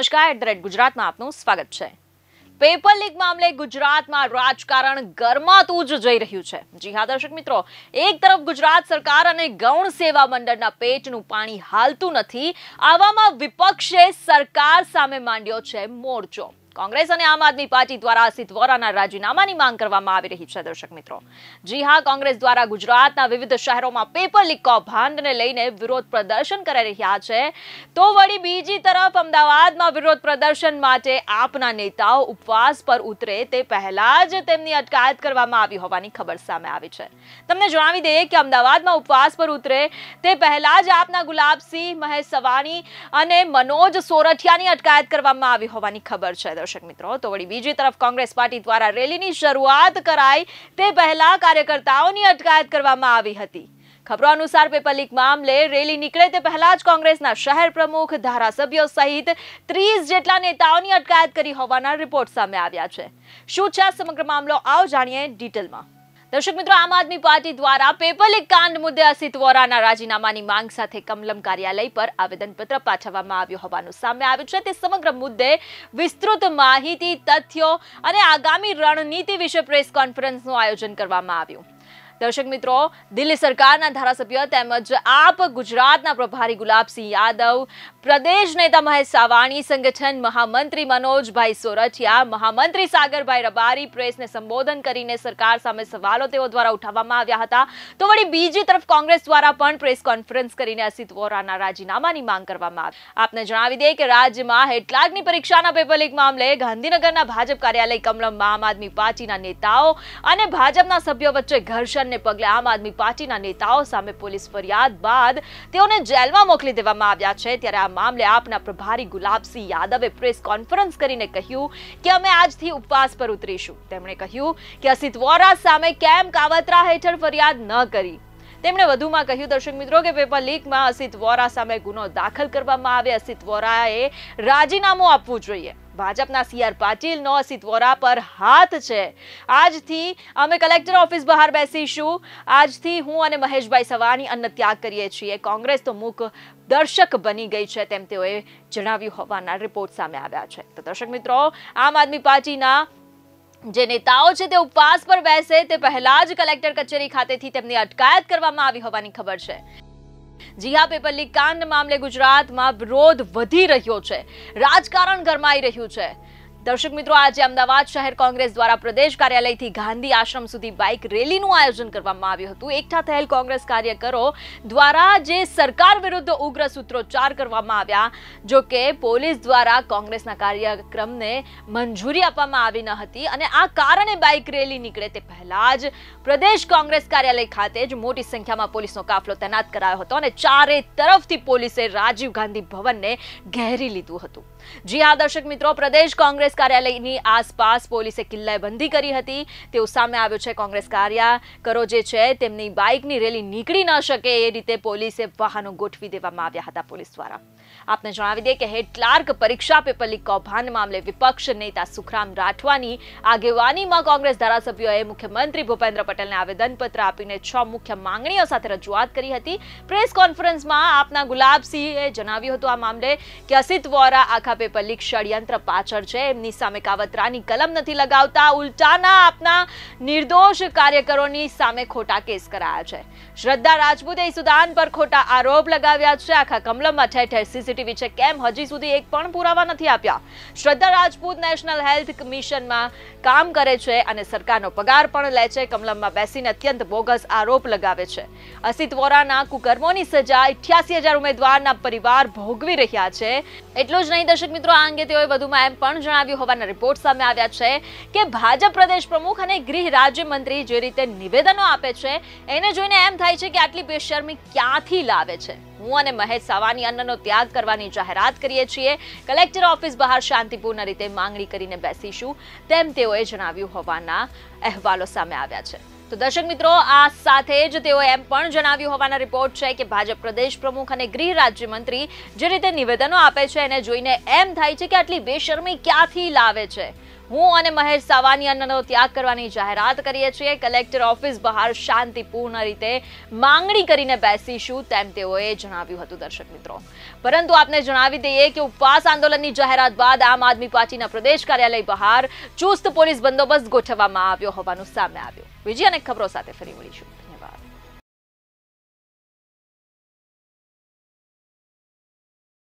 નમસ્કાર at the rate ગુજરાતમાં આપનું સ્વાગત છે પેપર લીક મામલે ગુજરાતમાં રાજકારણ ગરમાતું જ જઈ રહ્યું છે જી હા દર્શક મિત્રો એક તરફ ગુજરાત સરકાર અને ગૌણ સેવા મંડળના પેટનું પાણી હાલતું નથી આવામાં વિપક્ષે સરકાર સામે માંડ્યો છે મોરચો કોંગ્રેસ અને આમ આદમી પાર્ટી દ્વારા અસિત રાજીનામાની માંગ કરવામાં આવી રહી છે દર્શક મિત્રો જી હા કોંગ્રેસ દ્વારા ગુજરાતના વિવિધ શહેરોમાં પેપર લીક કૌભાંડને લઈને વિરોધ પ્રદર્શન કરી રહ્યા છે તો વળી બીજી તરફ અમદાવાદમાં વિરોધ પ્રદર્શન માટે આપના નેતાઓ ઉપવાસ પર ઉતરે તે પહેલા જ તેમની અટકાયત કરવામાં આવી હોવાની ખબર સામે આવી છે તમને જણાવી દઈએ કે અમદાવાદમાં ઉપવાસ પર ઉતરે તે પહેલા જ આપના ગુલાબસિંહ મહેશ સવાની અને મનોજ સોરઠિયાની અટકાયત કરવામાં આવી હોવાની ખબર છે દર્શક દર્શક મિત્રો તો વળી બીજી તરફ કોંગ્રેસ પાર્ટી દ્વારા રેલીની શરૂઆત કરાઈ તે પહેલા કાર્યકર્તાઓની અટકાયત કરવામાં આવી હતી ખબરો અનુસાર પેપર મામલે રેલી નીકળે તે પહેલા જ કોંગ્રેસના શહેર પ્રમુખ ધારાસભ્યો સહિત ત્રીસ જેટલા નેતાઓની અટકાયત કરી હોવાના રિપોર્ટ સામે આવ્યા છે શું છે સમગ્ર મામલો આવો જાણીએ ડિટેલમાં દર્શક મિત્રો આમ આદમી પાર્ટી દ્વારા પેપર કાંડ મુદ્દે અસિત વોરાના રાજીનામાની માંગ સાથે કમલમ કાર્યાલય પર આવેદનપત્ર પાઠવવામાં આવ્યું હોવાનું સામે આવ્યું છે તે સમગ્ર મુદ્દે વિસ્તૃત માહિતી તથ્યો અને આગામી રણનીતિ વિશે પ્રેસ કોન્ફરન્સનું આયોજન કરવામાં આવ્યું દર્શક મિત્રો દિલ્હી સરકારના ધારાસભ્ય તેમજ આપ ગુજરાતના પ્રભારી ગુલાબસિંહ યાદવ પ્રદેશ નેતા મહેશ સાવાણી સંગઠન મહામંત્રી મનોજભાઈ સોરઠિયા મહામંત્રી સાગરભાઈ રબારી પ્રેસને સંબોધન કરીને સરકાર સામે સવાલો તેઓ દ્વારા ઉઠાવવામાં આવ્યા હતા તો વળી બીજી તરફ કોંગ્રેસ દ્વારા પણ પ્રેસ કોન્ફરન્સ કરીને અસિત વોરાના રાજીનામાની માંગ કરવામાં આવી આપને જણાવી દઈએ કે રાજ્યમાં હેટલાગની પરીક્ષાના પેપર લીક મામલે ગાંધીનગરના ભાજપ કાર્યાલય કમલમ આમ આદમી પાર્ટીના નેતાઓ અને ભાજપના સભ્યો વચ્ચે ઘર્ષણ આંદોલનને પગલે આમ આદમી પાર્ટીના નેતાઓ સામે પોલીસ ફરિયાદ બાદ તેઓને જેલમાં મોકલી દેવામાં આવ્યા છે ત્યારે આ મામલે આપના પ્રભારી ગુલાબસિંહ યાદવે પ્રેસ કોન્ફરન્સ કરીને કહ્યું કે અમે આજથી ઉપવાસ પર ઉતરીશું તેમણે કહ્યું કે અસિત વોરા સામે કેમ કાવતરા હેઠળ ફરિયાદ ન કરી તેમણે વધુમાં કહ્યું દર્શક મિત્રો કે પેપર લીકમાં અસિત વોરા સામે ગુનો દાખલ કરવામાં આવે અસિત વોરાએ રાજીનામું આપવું જોઈએ ભાજપના સીઆર પાટીલનો અસિત વોરા પર હાથ છે આજથી અમે કલેક્ટર ઓફિસ બહાર બેસીશું આજથી હું અને મહેશભાઈ સવાની અન્ન ત્યાગ કરીએ છીએ કોંગ્રેસ તો મૂક દર્શક બની ગઈ છે તેમ તેઓએ જણાવ્યું હોવાના રિપોર્ટ સામે આવ્યા છે તો દર્શક મિત્રો આમ આદમી પાર્ટીના જે નેતાઓ છે તે ઉપવાસ પર બેસે તે પહેલા જ કલેક્ટર કચેરી ખાતેથી તેમની અટકાયત કરવામાં આવી હોવાની ખબર છે જી હા કાંડ મામલે ગુજરાતમાં વિરોધ વધી રહ્યો છે રાજકારણ ગરમાઈ રહ્યું છે દર્શક મિત્રો આજે અમદાવાદ શહેર કોંગ્રેસ દ્વારા પ્રદેશ કાર્યાલયથી ગાંધી આશ્રમ સુધી બાઇક રેલીનું આયોજન કરવામાં આવ્યું હતું એકઠા થયેલ કોંગ્રેસ કાર્યકરો દ્વારા જે સરકાર વિરુદ્ધ ઉગ્ર સૂત્રોચ્ચાર કરવામાં આવ્યા જો કે પોલીસ દ્વારા કોંગ્રેસના કાર્યક્રમને મંજૂરી આપવામાં આવી ન હતી અને આ કારણે બાઇક રેલી નીકળે તે પહેલા જ પ્રદેશ કોંગ્રેસ કાર્યાલય ખાતે જ મોટી સંખ્યામાં પોલીસનો કાફલો તૈનાત કરાયો હતો અને ચારે તરફથી પોલીસે રાજીવ ગાંધી ભવનને ઘેરી લીધું હતું જી હા દર્શક મિત્રો પ્રદેશ કોંગ્રેસ કોંગ્રેસ કાર્યાલયની આસપાસ પોલીસે કિલ્લાબંધી કરી હતી તેઓ સામે આવ્યો છે કોંગ્રેસ કાર્યકરો જે છે તેમની બાઇકની રેલી નીકળી ન શકે એ રીતે પોલીસે વાહનો ગોઠવી દેવામાં આવ્યા હતા પોલીસ દ્વારા આપને જણાવી દઈએ કે હેડ ક્લાર્ક પરીક્ષા પેપર લીક કૌભાંડ મામલે વિપક્ષ નેતા સુખરામ રાઠવાની આગેવાનીમાં કોંગ્રેસ ધારાસભ્યોએ મુખ્યમંત્રી ભૂપેન્દ્ર પટેલને આવેદનપત્ર આપીને છ મુખ્ય માંગણીઓ સાથે રજૂઆત કરી હતી પ્રેસ કોન્ફરન્સમાં આપના ગુલાબસિંહે જણાવ્યું હતું આ મામલે કે અસિત વોરા આખા પેપર લીક ષડયંત્ર પાછળ છે તેમની સામે કાવતરાની કલમ નથી લગાવતા ઉલટાના આપના નિર્દોષ કાર્યકરોની સામે ખોટા કેસ કરાયા છે શ્રદ્ધા રાજપૂતે સુદાન પર ખોટા આરોપ લગાવ્યા છે આખા કમલમમાં ઠેર ઠેર સીસીટીવી છે કેમ હજી સુધી એક પણ પુરાવા નથી આપ્યા શ્રદ્ધા રાજપૂત નેશનલ હેલ્થ કમિશનમાં કામ કરે છે અને સરકારનો પગાર પણ લે છે કમલમમાં બેસીને અત્યંત બોગસ આરોપ લગાવે છે અસિત વોરાના કુકર્મોની સજા ઇઠ્યાસી હજાર ઉમેદવારના પરિવાર ભોગવી રહ્યા છે એટલું જ નહીં દર્શક મિત્રો આ અંગે તેઓએ વધુમાં એમ પણ જણાવ્યું હોવાના રિપોર્ટ સામે આવ્યા છે કે ભાજપ પ્રદેશ પ્રમુખ અને ગૃહ રાજ્યમંત્રી જે રીતે નિવેદનો આપે છે એને જોઈને એમ થાય છે કે આટલી બેશરમી ક્યાંથી લાવે છે હું અને મહેશ સાવાની અન્નનો ત્યાગ કરવાની જાહેરાત કરીએ છીએ કલેક્ટર ઓફિસ બહાર શાંતિપૂર્ણ રીતે માંગણી કરીને બેસીશું તેમ તેઓએ જણાવ્યું હોવાના અહેવાલો સામે આવ્યા છે તો દર્શક મિત્રો આ સાથે જ તેઓ એમ પણ જણાવ્યું હોવાના રિપોર્ટ છે કે ભાજપ પ્રદેશ પ્રમુખ અને ગૃહ રાજ્યમંત્રી જે રીતે નિવેદનો આપે છે એને જોઈને એમ થાય છે કે આટલી બેશરમી ક્યાંથી લાવે છે હું અને મહેશ સાવાનિયાનો ત્યાગ કરવાની જાહેરાત કરીએ છીએ કલેક્ટર ઓફિસ બહાર શાંતિપૂર્ણ રીતે માંગણી કરીને બેસીશું તેમ તેઓએ જણાવ્યું હતું દર્શક મિત્રો પરંતુ આપને જણાવી દઈએ કે ઉપવાસ આંદોલનની જાહેરાત બાદ આમ આદમી પાર્ટીના પ્રદેશ કાર્યાલય બહાર ચુસ્ત પોલીસ બંદોબસ્ત ગોઠવવામાં આવ્યો હોવાનું સામે આવ્યું બીજી અનેક ખબરો સાથે ફરી મળીશું